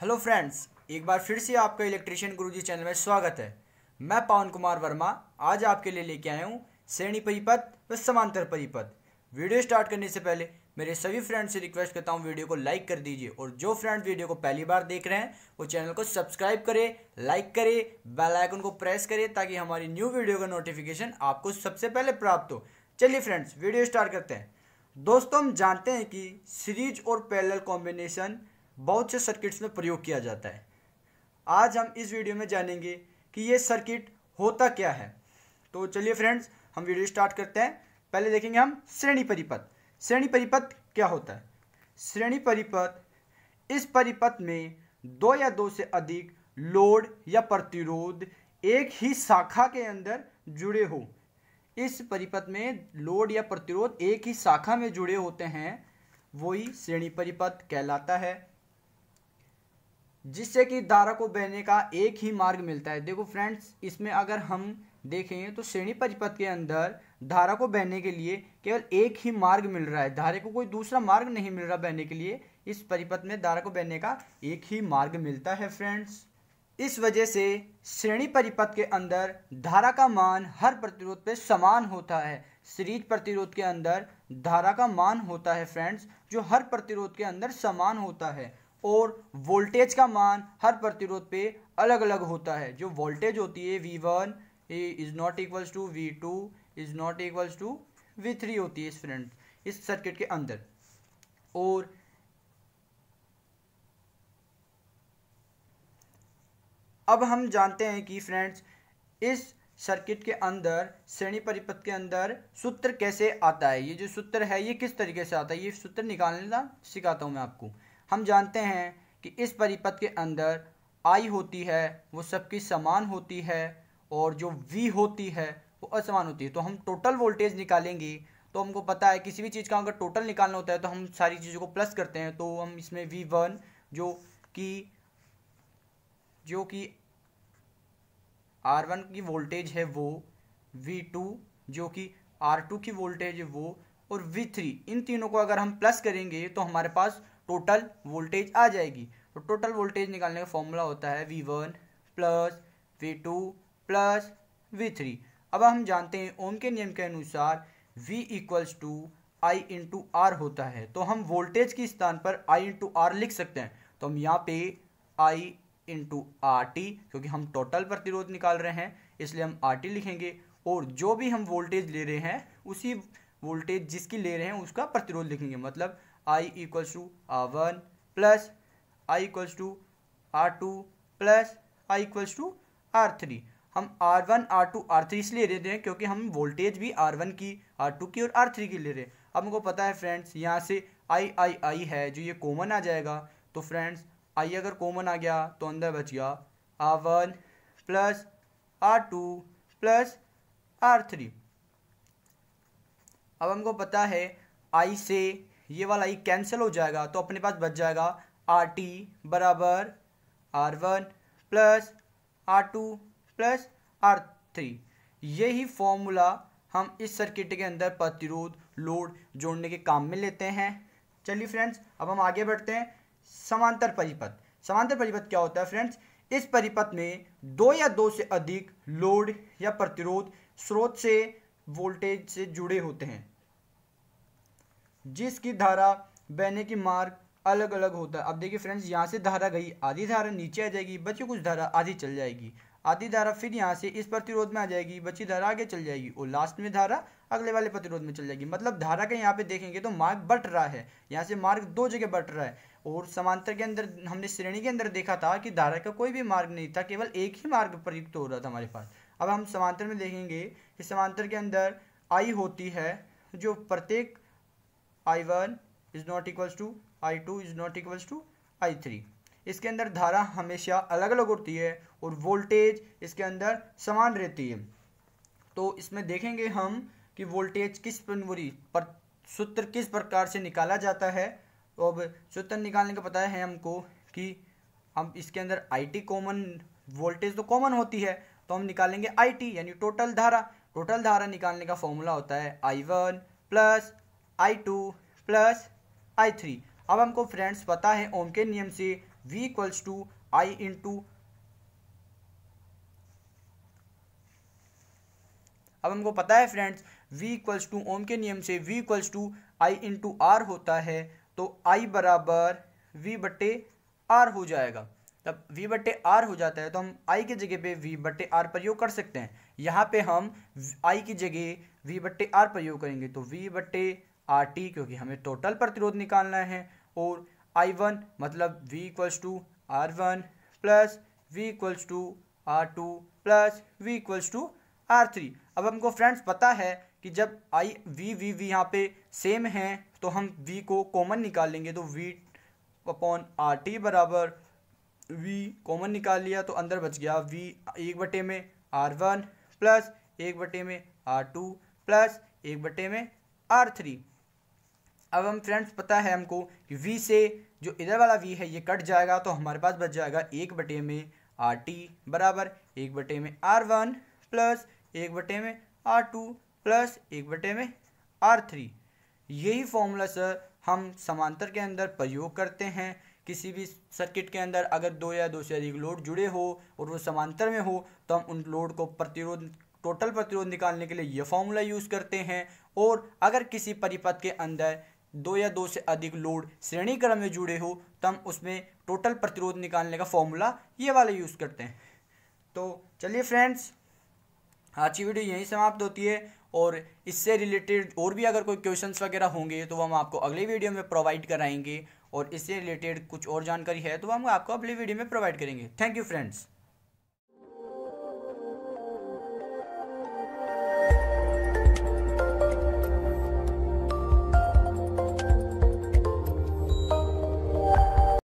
hello friends एक बार फिर से आपका इलेक्ट्रिशियन गुरुजी चैनल में स्वागत है मैं पवन कुमार वर्मा आज आपके लिए लेके आया हूँ श्रेणी परिपथ व समांतर परिपथ वीडियो स्टार्ट करने से पहले मेरे सभी फ्रेंड्स से रिक्वेस्ट करता हूँ वीडियो को लाइक कर दीजिए और जो फ्रेंड वीडियो को पहली बार देख रहे हैं वो चैनल को सब्सक्राइब करें लाइक करें बेलाइकन को प्रेस करें ताकि हमारी न्यू वीडियो का नोटिफिकेशन आपको सबसे पहले प्राप्त हो चलिए फ्रेंड्स वीडियो स्टार्ट करते हैं दोस्तों हम जानते हैं कि सीरीज और पैरेलल कॉम्बिनेशन बहुत से सर्किट्स में प्रयोग किया जाता है आज हम इस वीडियो में जानेंगे कि ये सर्किट होता क्या है तो चलिए फ्रेंड्स हम वीडियो स्टार्ट करते हैं पहले देखेंगे हम श्रेणी परिपथ श्रेणी परिपथ क्या होता है श्रेणी परिपथ इस परिपथ में दो या दो से अधिक लोड या प्रतिरोध एक ही शाखा के अंदर जुड़े हो इस परिपथ में लोड या प्रतिरोध एक ही शाखा में जुड़े होते हैं वही श्रेणी परिपथ कहलाता है जिससे कि धारा को बहने का एक ही मार्ग मिलता है देखो फ्रेंड्स इसमें अगर हम देखें तो श्रेणी परिपथ के अंदर धारा को बहने के लिए केवल एक ही मार्ग मिल रहा है धारा को कोई दूसरा मार्ग नहीं मिल रहा बहने के लिए इस परिपथ में धारा को बहने का एक ही मार्ग मिलता है फ्रेंड्स इस वजह से श्रेणी परिपथ के अंदर धारा का मान हर प्रतिरोध पे समान होता है सीरीज प्रतिरोध के अंदर धारा का मान होता है फ्रेंड्स जो हर प्रतिरोध के अंदर समान होता है और वोल्टेज का मान हर प्रतिरोध पे अलग अलग होता है जो वोल्टेज होती है V one is not equals to V two is not equals to V three होती है इस फ्रेंड इस सर्किट के अंदर और अब हम जानते हैं कि फ्रेंड्स इस सर्किट के अंदर श्रेणी परिपथ के अंदर सूत्र कैसे आता है ये जो सूत्र है ये किस तरीके से आता है ये सूत्र निकालना सिखाता हूँ मैं आपको हम जानते हैं कि इस परिपथ के अंदर आई होती है वो सबकी समान होती है और जो वी होती है वो असमान होती है तो हम टोटल वोल्टेज निकालेंगे तो हमको पता है किसी भी चीज़ का अगर टोटल निकालना होता है तो हम सारी चीज़ों को प्लस करते हैं तो हम इसमें वी वन जो कि जो कि आर वन की वोल्टेज है वो वी टू जो कि आर टू की वोल्टेज है वो और वी थ्री इन तीनों को अगर हम प्लस करेंगे तो हमारे पास टोटल वोल्टेज आ जाएगी तो टोटल वोल्टेज निकालने का फॉर्मूला होता है V one plus V two plus V three अब हम जानते हैं ओम के नियम के अनुसार V equals to I into R होता है तो हम वोल्टेज के स्थान पर आई इंटू आर लिख सकते हैं तो हम यहाँ पे आई इंटू आर टी क्योंकि हम टोटल प्रतिरोध निकाल रहे हैं इसलिए हम आर टी लिखेंगे और जो भी हम वोल्टेज ले रहे हैं उसी वोल्टेज जिसकी ले रहे हैं उसका प्रतिरोध लिखेंगे मतलब I equals to R one plus I equals to R two plus I equals to R three हम R one R two R three इसलिए ले रहे हैं क्योंकि हम वोल्टेज भी आर वन की आर टू की और आर थ्री की ले रहे हैं अब हमको पता है फ्रेंड्स यहाँ से आई आई आई है जो ये कॉमन आ जाएगा तो फ्रेंड्स आई अगर कॉमन आ गया तो अंदर बच गया R one plus R two plus R three अब हमको पता है आई से ये वाला ही e कैंसिल हो जाएगा तो अपने पास बच जाएगा आर टी बराबर R one plus R two plus R three यही फॉर्मूला हम इस सर्किट के अंदर प्रतिरोध लोड जोड़ने के काम में लेते हैं चलिए फ्रेंड्स अब हम आगे बढ़ते हैं समांतर परिपथ समांतर परिपथ क्या होता है फ्रेंड्स इस परिपथ में दो या दो से अधिक लोड या प्रतिरोध स्रोत से वोल्टेज से जुड़े होते हैं जिसकी धारा बहने की मार्ग अलग अलग होता है अब देखिए फ्रेंड्स यहाँ से धारा गई आधी धारा नीचे आ जाएगी बची कुछ धारा आधी चल जाएगी आधी धारा फिर यहाँ से इस प्रतिरोध में आ जाएगी बची धारा आगे चल जाएगी और लास्ट में धारा अगले वाले प्रतिरोध में चल जाएगी मतलब धारा का यहाँ पे देखेंगे तो मार्ग बट रहा है यहाँ से मार्ग दो जगह बट रहा है और समांतर के अंदर हमने श्रेणी के अंदर देखा था कि धारा का कोई भी मार्ग नहीं था केवल एक ही मार्ग प्रयुक्त हो रहा था हमारे पास अब हम समांतर में देखेंगे कि समांतर के अंदर आई होती है जो प्रत्येक I one is not equals to I two is not equals to I three इसके अंदर धारा हमेशा अलग अलग होती है और वोल्टेज इसके अंदर समान रहती है तो इसमें देखेंगे हम कि वोल्टेज किस पनवरी पर सूत्र किस प्रकार से निकाला जाता है तो अब सूत्र निकालने का पता है हमको कि हम इसके अंदर टी कॉमन वोल्टेज तो कॉमन होती है तो हम निकालेंगे टी यानी टोटल धारा टोटल धारा निकालने का फॉर्मूला होता है I one plus I two plus I three अब हमको फ्रेंड्स पता है ओम के नियम से V equals to I into अब हमको पता है friends V equals to Ohm के नियम से V equals to I into R होता है तो I बराबर V बटे आर हो जाएगा तब V बटे आर हो जाता है तो हम I की जगह पे V बटे आर प्रयोग कर सकते हैं यहाँ पे हम I की जगह V बटे आर प्रयोग करेंगे तो V बटे आर टी क्योंकि हमें टोटल प्रतिरोध निकालना है और आई वन मतलब V equals to R one plus V equals to R two plus V equals to R three अब हमको फ्रेंड्स पता है कि जब आई वी वी वी यहाँ पे सेम है तो हम वी को कॉमन निकाल लेंगे तो वी अपॉन आर टी बराबर वी कॉमन निकाल लिया तो अंदर बच गया वी एक बटे में आर वन प्लस एक बटे में आर टू प्लस एक बटे में आर थ्री अब हम फ्रेंड्स पता है हमको वी से जो इधर वाला वी है ये कट जाएगा तो हमारे पास बच जाएगा एक बटे में आर टी बराबर एक बटे में आर वन प्लस एक बटे में आर टू प्लस एक बटे में आर थ्री यही फॉर्मूला सर हम समांतर के अंदर प्रयोग करते हैं किसी भी सर्किट के अंदर अगर दो या दो से अधिक लोड जुड़े हो और वो समांतर में हो तो हम उन लोड को प्रतिरोध टोटल प्रतिरोध निकालने के लिए यह फॉर्मूला यूज़ करते हैं और अगर किसी परिपथ के अंदर दो या दो से अधिक लोड श्रेणी क्रम में जुड़े हो तो हम उसमें टोटल प्रतिरोध निकालने का फॉर्मूला ये वाला यूज़ करते हैं तो चलिए फ्रेंड्स आज की वीडियो यहीं समाप्त होती है और इससे रिलेटेड और भी अगर कोई क्वेश्चंस वगैरह होंगे तो हम आपको अगले वीडियो में प्रोवाइड कराएंगे और इससे रिलेटेड कुछ और जानकारी है तो हम आपको अगले वीडियो में प्रोवाइड करेंगे थैंक यू फ्रेंड्स